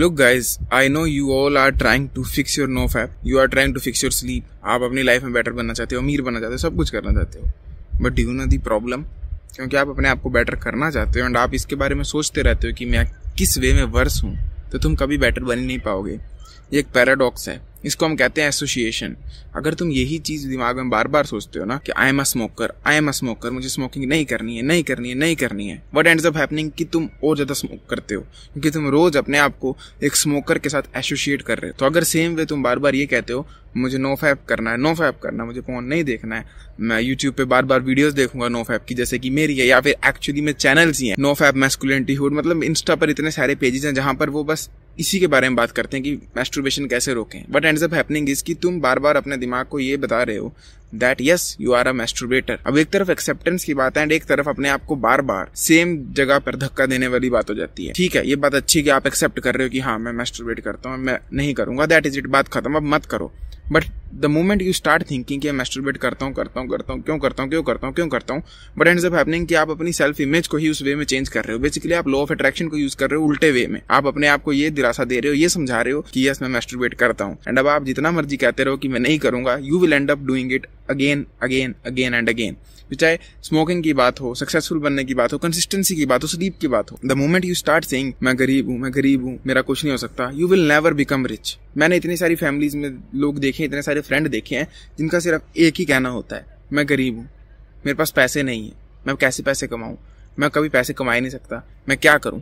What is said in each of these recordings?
look guys I know you all are trying to fix your no fap you are trying to fix your sleep आप अपनी life में better बनना चाहते हो अमीर बनना चाहते हो सब कुछ करना चाहते हो but you know the problem क्योंकि आप अपने आप को बेटर करना चाहते हो एंड आप इसके बारे में सोचते रहते हो कि मैं किस वे में वर्स हूँ तो तुम कभी बेटर बन नहीं पाओगे ये एक पैराडॉक्स है इसको हम कहते हैं एसोसिएशन अगर तुम यही चीज़ दिमाग में बार बार सोचते हो ना कि I am a smoker I am a smoker मुझे स्मोकिंग नहीं करनी है नहीं करनी है नहीं करनी है वट एंड हैपनिंग कि तुम और ज़्यादा स्मोक करते हो क्योंकि तुम रोज़ अपने आप को एक स्मोकर के साथ एसोसिएट कर रहे हो तो अगर सेम वे तुम बार बार ये कहते हो मुझे नो फैप करना है नो फैप करना है मुझे फोन नहीं देखना है मैं यूट्यूब पे बार बार वीडियोस देखूंगा नो फैप की जैसे कि मेरी है या फिर एक्चुअली में चैनल्स ही है नो फैप मैस्कुलिनिटी हुड मतलब इंस्टा पर इतने सारे पेजेस हैं जहां पर वो बस इसी के बारे में बात करते हैं कि मैस्ट्रोबेशन कैसे रोकें but end up happening is कि तुम बार बार अपने दिमाग को ये बता रहे हो that yes you are a masturbator अब एक तरफ एक्सेप्टेंस की बात है एंड एक तरफ अपने आप को बार बार सेम जगह पर धक्का देने वाली बात हो जाती है ठीक है ये बात अच्छी कि आप एक्सेप्ट कर रहे हो कि हाँ मैं मैस्ट्रोबेट करता हूँ मैं नहीं करूंगा दैट इज इट बात खत्म अब मत करो but the moment you start thinking कि मैस्टरबेट करता हूँ करता हूँ करता हूँ क्यों करता हूँ क्यों करता हूँ क्यों करता हूँ बट एंड अप हैपनिंग कि आप अपनी सेल्फ इमेज को ही उस वे में चेंज कर रहे हो बेसिकली आप लॉ ऑफ अट्रैक्शन को यूज कर रहे हो उल्टे वे में आप अपने आप को ये दिलासा दे रहे हो ये समझा रहे हो कि यस मैं मैस्टरबेट करता हूँ एंड अब आप जितना मर्जी कहते रहो कि मैं नहीं करूंगा you will end up doing it again again again and again चाहे स्मोकिंग की बात हो सक्सेसफुल बनने की बात हो कंसिस्टेंसी की बात हो स्लीप की बात हो the moment you start saying मैं गरीब हूँ मैं गरीब हूँ मेरा कुछ नहीं हो सकता you will never become rich मैंने इतनी सारी फैमिलीज में लोग देखे इतने सारे फ्रेंड देखे हैं जिनका सिर्फ एक ही कहना होता है मैं गरीब हूँ मेरे पास पैसे नहीं है मैं कैसे पैसे कमाऊँ मैं कभी पैसे कमा ही नहीं सकता मैं क्या करूं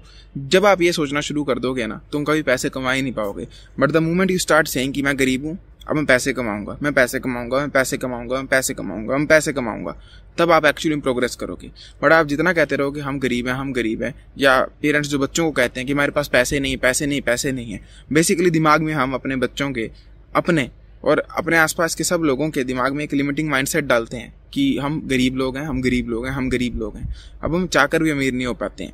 जब आप ये सोचना शुरू कर दोगे ना तुम तो कभी पैसे कमा ही नहीं पाओगे but the moment you start saying कि मैं गरीब हूं अब मैं पैसे कमाऊंगा मैं पैसे कमाऊंगा मैं पैसे कमाऊंगा मैं पैसे कमाऊंगा मैं पैसे कमाऊंगा तब आप एक्चुअली प्रोग्रेस करोगे बट आप जितना कहते रहोगे हम गरीब हैं हम गरीब हैं या पेरेंट्स जो बच्चों को कहते हैं कि हमारे पास पैसे नहीं पैसे नहीं पैसे नहीं है बेसिकली दिमाग में हम अपने बच्चों के अपने और अपने आसपास के सब लोगों के दिमाग में एक लिमिटिंग माइंडसेट डालते हैं कि हम गरीब लोग हैं हम गरीब लोग हैं हम गरीब लोग हैं अब हम चाहकर भी अमीर नहीं हो पाते हैं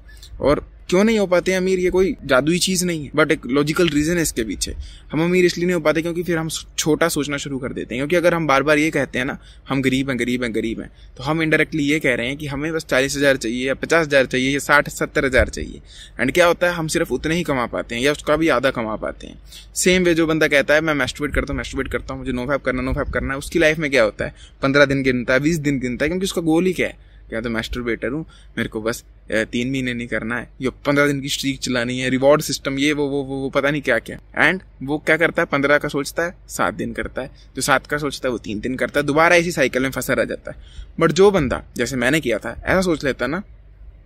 और क्यों नहीं हो पाते हैं अमीर ये कोई जादुई चीज़ नहीं है बट एक लॉजिकल रीज़न है इसके पीछे हम अमीर इसलिए नहीं हो पाते क्योंकि फिर हम छोटा सोचना शुरू कर देते हैं क्योंकि अगर हम बार बार ये कहते हैं ना हम गरीब हैं गरीब हैं गरीब हैं तो हम इंडायरेक्टली ये कह रहे हैं कि हमें बस चालीस हज़ार चाहिए या पचास हज़ार चाहिए या साठ सत्तर हज़ार चाहिए एंड क्या होता है हम सिर्फ उतने ही कमा पाते हैं या उसका भी आधा कमा पाते हैं सेम वे जो बंदा कहता है मैं मेस्टिवेट करता हूँ मेस्टिवेट करता हूँ मुझे नो फैप करना नो फैप करना है उसकी लाइफ में क्या होता है पंद्रह दिन गिनता है बीस दिन गिनता है क्योंकि उसका गोल ही क्या है क्या तो बेटर हूँ मेरे को बस तीन महीने नहीं करना है ये पंद्रह दिन की स्ट्रीक चलानी है रिवॉर्ड सिस्टम ये वो वो वो, वो पता नहीं क्या क्या एंड वो क्या करता है पंद्रह का सोचता है सात दिन करता है जो सात का सोचता है वो तीन दिन करता है दोबारा इसी साइकिल में फंसा रह जाता है बट जो बंदा जैसे मैंने किया था ऐसा सोच लेता ना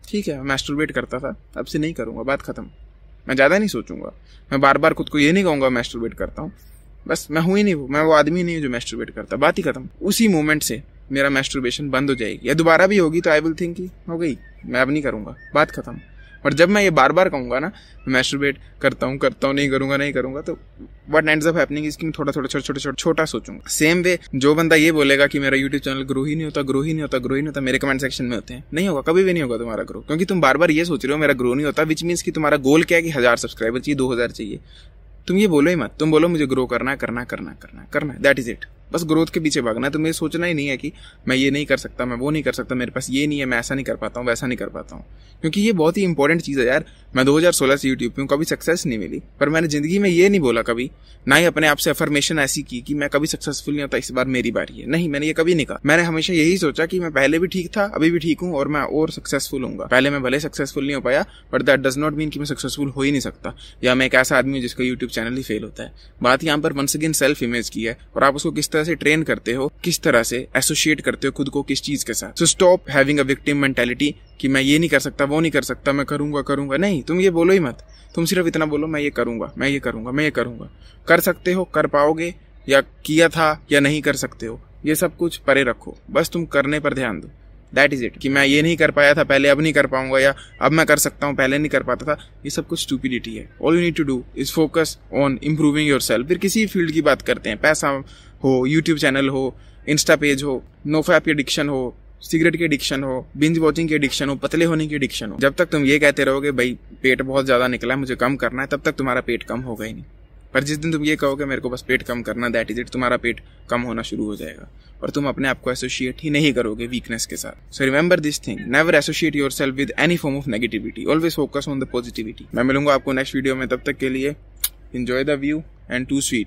ठीक है मैस्टरबेट करता था अब से नहीं करूँगा बात खत्म मैं ज़्यादा नहीं सोचूंगा मैं बार बार खुद को ये नहीं कहूँगा मैस्टरबेट करता हूँ बस मैं हूँ ही नहीं वो मैं वो आदमी नहीं हूँ जो मैस्टरबेट करता बात ही खत्म उसी मोमेंट से मेरा मैस्ट्रोबेशन बंद हो जाएगी या दोबारा भी होगी तो आई विल थिंक हो गई मैं अब नहीं करूँगा बात ख़त्म और जब मैं ये बार बार कहूँगा ना मैं करता हूँ करता हूँ नहीं करूँगा नहीं करूँगा तो वट एंड ऑफ हैपनिंग इसकी थोड़ा थोड़ा छोटा छोटा छोटा छोटा सोचूंगा सेम वे जो बंदा ये बोलेगा कि मेरा यूट्यूब चैनल ग्रो ही नहीं होता ग्रो ही नहीं होता ग्रो ही नहीं होता मेरे कमेंट सेक्शन में होते हैं नहीं होगा कभी भी नहीं होगा तुम्हारा ग्रो क्योंकि तुम बार बार ये सोच रहे हो मेरा ग्रो नहीं होता विच मीन्स कि तुम्हारा गोल क्या है कि हज़ार सब्सक्राइबर चाहिए दो हज़ार चाहिए तुम ये बोलो ही मत तुम बोलो मुझे ग्रो करना करना करना करना करना दैट इज इट बस ग्रोथ के पीछे भागना है तो मुझे सोचना ही नहीं है कि मैं ये नहीं कर सकता मैं वो नहीं कर सकता मेरे पास ये नहीं है मैं ऐसा नहीं कर पाता हूँ वैसा नहीं कर पाता हूँ क्योंकि ये बहुत ही इंपॉर्टेंट चीज़ है यार मैं 2016 से यूट्यूब पे हूँ कभी सक्सेस नहीं मिली पर मैंने जिंदगी में ये नहीं बोला कभी ना ही अपने आप से अफर्मेशन ऐसी की कि मैं कभी सक्सेसफुल नहीं होता इस बार मेरी बारी है नहीं मैंने ये कभी नहीं कहा मैंने हमेशा यही सोचा कि मैं पहले भी ठीक था अभी भी ठीक हूँ और मैं और सक्सेसफुल हूँ पहले मैं भले सक्सेसफुल नहीं हो पाया but that does not mean कि मैं सक्सेसफुल हो ही नहीं सकता या मैं एक ऐसा आदमी हूँ जिसका यूट्यूब चैनल ही फेल होता है बात यहाँ पर वंस अगेन सेल्फ इमेज की है और आप उसको किस तरह से ट्रेन करते हो किस तरह से एसोसिएट करते हो खुद को किस चीज के साथ so stop having a victim mentality कि मैं ये नहीं कर सकता वो नहीं कर सकता मैं करूंगा करूंगा नहीं तुम ये बोलो ही मत तुम सिर्फ इतना बोलो मैं ये करूंगा मैं ये करूंगा मैं ये करूंगा कर सकते हो कर पाओगे या किया था या नहीं कर सकते हो ये सब कुछ परे रखो बस तुम करने पर ध्यान दो दैट इज़ इट कि मैं ये नहीं कर पाया था पहले अब नहीं कर पाऊंगा या अब मैं कर सकता हूँ पहले नहीं कर पाता था ये सब कुछ स्टूपिडिटी है all you need to do is focus on improving your self फिर किसी फील्ड की बात करते हैं पैसा हो यूट्यूब चैनल हो इंस्टा पेज हो नोफैप की एडिक्शन हो सिगरेट की एडिक्शन हो बिंज वॉचिंग की एडिक्शन हो पतले होने की एडिक्शन हो जब तक तुम ये कहते रहोगे भाई पेट बहुत ज़्यादा निकला है मुझे कम करना है तब तक तुम्हारा पेट कम होगा ही नहीं पर जिस दिन तुम ये कहोगे मेरे को बस पेट कम करना दैट इज इट तुम्हारा पेट कम होना शुरू हो जाएगा और तुम अपने आप को एसोशिएट ही नहीं करोगे वीकनेस के साथ so remember this thing never associate your self with any form of negativity always focus on the positivity मैं मिलूंगा आपको नेक्स्ट वीडियो में तब तक के लिए enjoy the view and to sweet